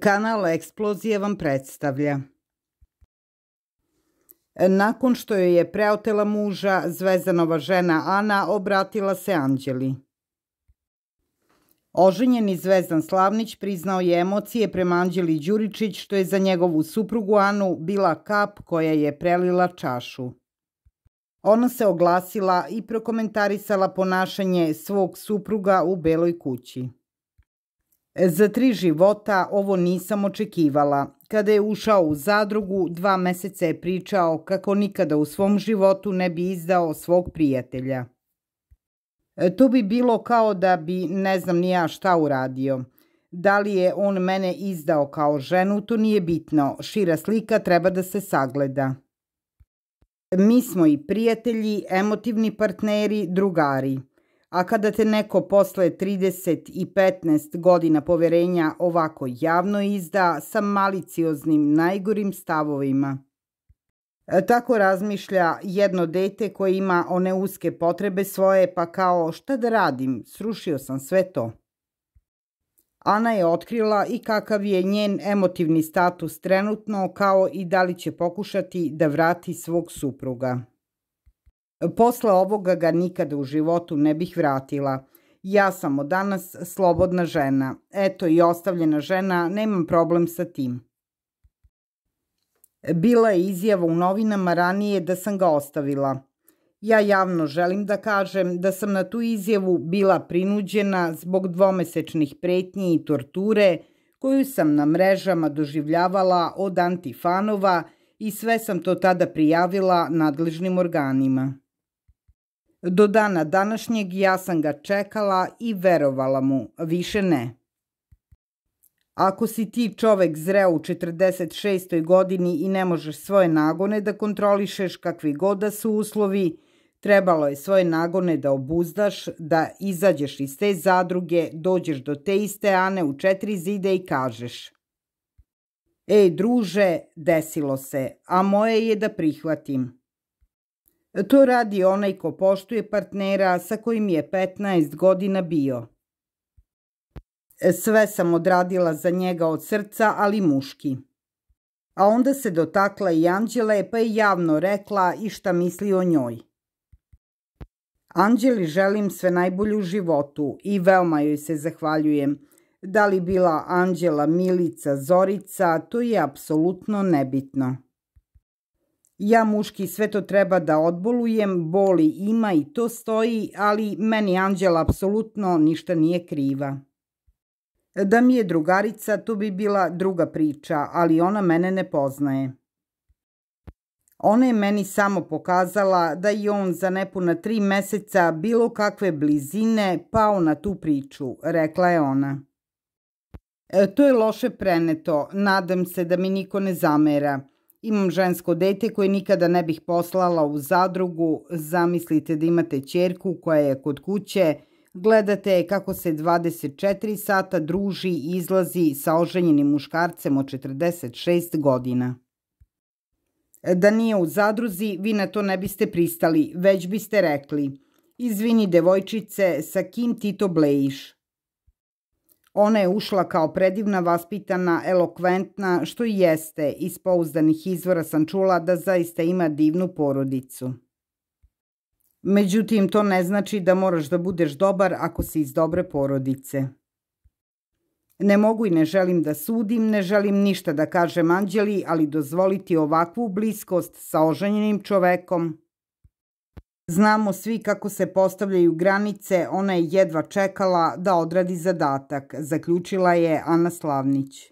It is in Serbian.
Kanal Eksplozije vam predstavlja. Nakon što joj je preotela muža, zvezanova žena Ana obratila se Anđeli. Oženjeni Zvezdan Slavnić priznao je emocije prema Anđeli Đuričić, što je za njegovu suprugu Anu bila kap koja je prelila čašu. Ona se oglasila i prokomentarisala ponašanje svog supruga u Beloj kući. Za tri života ovo nisam očekivala. Kada je ušao u zadrugu, dva meseca je pričao kako nikada u svom životu ne bi izdao svog prijatelja. E, to bi bilo kao da bi ne znam ni ja šta uradio. Da li je on mene izdao kao ženu, to nije bitno. Šira slika treba da se sagleda. Mi smo i prijatelji, emotivni partneri, drugari – A kada te neko posle 30 i 15 godina poverenja ovako javno izda sa malicioznim najgorim stavovima. E, tako razmišlja jedno dete koje ima one uske potrebe svoje, pa kao šta da radim, srušio sam sve to. Ana je otkrila i kakav je njen emotivni status trenutno, kao i da li će pokušati da vrati svog supruga. Posle ovoga ga nikada u životu ne bih vratila. Ja sam od danas slobodna žena. Eto i ostavljena žena, nemam problem sa tim. Bila je izjava u novinama ranije da sam ga ostavila. Ja javno želim da kažem da sam na tu izjavu bila prinuđena zbog dvomesečnih pretnji i torture koju sam na mrežama doživljavala od antifanova i sve sam to tada prijavila nadležnim organima. Do dana današnjeg ja sam ga čekala i verovala mu, više ne. Ako si ti čovek zreo u 46. godini i ne možeš svoje nagone da kontrolišeš kakvi god da su uslovi, trebalo je svoje nagone da obuzdaš, da izađeš iz te zadruge, dođeš do te iste Ane u četiri zide i kažeš Ej druže, desilo se, a moje je da prihvatim. To radi onaj ko poštuje partnera sa kojim je 15 godina bio. E, sve sam odradila za njega od srca, ali muški. A onda se dotakla i Anđele pa je javno rekla i šta misli o njoj. Anđeli želim sve najbolje u životu i veoma joj se zahvaljujem. Da li bila Anđela, Milica, Zorica, to je apsolutno nebitno. Ja muški sve to treba da odbolujem, boli ima i to stoji, ali meni Anđela apsolutno ništa nije kriva. Da mi je drugarica, to bi bila druga priča, ali ona mene ne poznaje. Ona je meni samo pokazala da je on za nepuna tri meseca bilo kakve blizine pao na tu priču, rekla je ona. E, to je loše preneto, nadam se da mi niko ne zamera. Imam žensko dete koje nikada ne bih poslala u zadrugu. Zamislite da imate čerku koja je kod kuće. Gledate kako se 24 sata druži i izlazi sa oženjenim muškarcem od 46 godina. Da nije u zadruzi, vi na to ne biste pristali, već biste rekli – Izvini, devojčice, sa kim ti to blejiš? Ona je ušla kao predivna, vaspitana, elokventna, što i jeste, iz pouzdanih izvora sam čula da zaista ima divnu porodicu. Međutim, to ne znači da moraš da budeš dobar ako si iz dobre porodice. Ne mogu i ne želim da sudim, ne želim ništa da kažem anđeli, ali dozvoliti ovakvu bliskost sa oženjenim čovekom – Znamo svi kako se postavljaju granice, ona je jedva čekala da odradi zadatak, zaključila je Ana Slavnić.